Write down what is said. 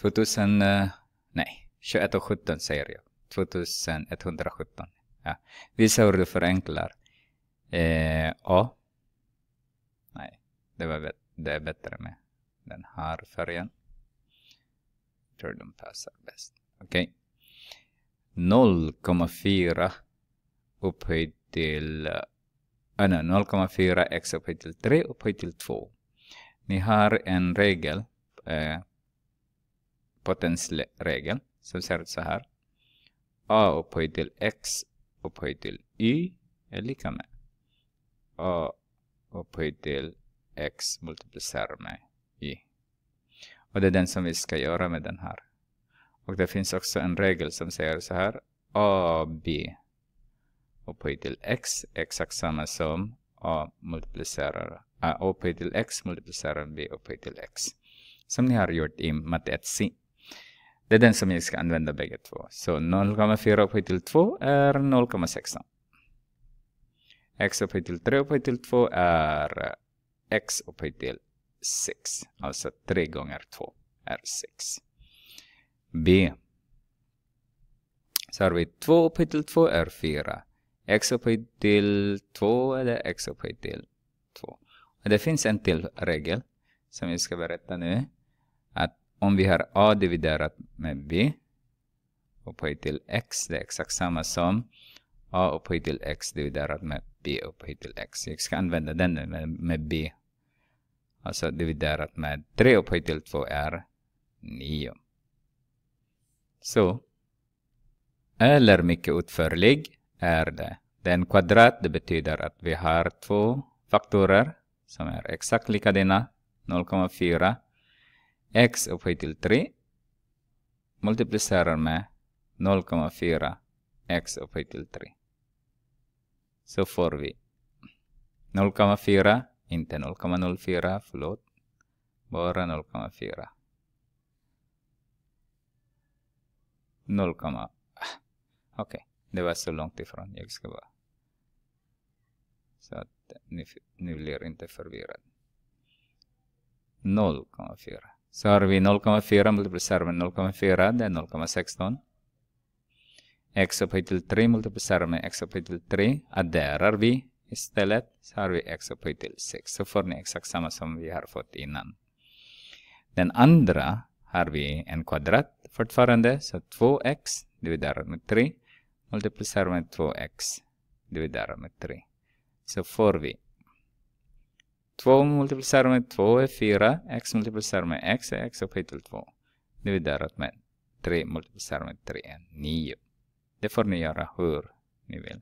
2000, eh, nej, 21 och 17 säger jag. 2117. Ja. Visa hur du förenklar. Eh, A. Nej, det, var det är bättre med den här färgen. Jag tror de passar bäst. Okej. Okay. 0,4 upphöjt till... Äh, eh, 0,4 x upphöjt till 3 upphöjt till 2. Ni har en regel eh, potensregel som ser ut så här. a upphöjt till x upphöjt till y är lika med a upphöjt till x multiplicerat med y. Och det är den som vi ska göra med den här. Och det finns också en regel som säger så här. AB upphöjt till x exakt samma som a multiplicerar a upphöjt till x multiplicerar b upphöjt till x. Som ni har gjort i matte 1c. Det är den som jag ska använda bägge två. Så 0,4 upphöjt till 2 är 0,16. x upphöjt till 3 upphöjt till 2 är x upphöjt till 6. Alltså 3 gånger 2 är 6. B. Så har vi 2 upphöjt till 2 är 4. x upphöjt till 2 eller x upphöjt till 2. Och det finns en till regel som jag ska berätta nu. Att om vi har a dividerat med b upphöjt till x, det är exakt samma som a upphöjt till x dividerat med b upphöjt till x. Jag ska använda den med, med b. Alltså dividerat med 3 upphöjt till 2 är 9. Så. Eller mycket utförlig är det. Det är en kvadrat, det betyder att vi har två faktorer som är exakt likadana, 0,4 x upphöjt till 3. Multiplicerar med 0,4 x upphöjt till 3. Så får vi 0,4, inte 0,04, förlåt. Bara 0,4. 0, ah, okej, okay. det var så långt ifrån. Jag ska vara. Så att ni, ni blir inte förvirrade. 0,4. Så har vi 0,4 multiplicerat med 0,4, det är 0,16. X upphöjt till 3 multiplicerat med x upphöjt till 3, adderar vi istället. Så har vi x upphöjt till 6. Så får ni exakt samma som vi har fått innan. Den andra har vi en kvadrat fortfarande, så 2x dividerat med 3 multiplicerat med 2x dividerat med 3. Så får vi 2 multiplicerar med 2 är 4. X multiplicerar med X är X upphöjt till 2. Dividerat med 3 multiplicerar med 3 är 9. Det får ni göra hur ni vill.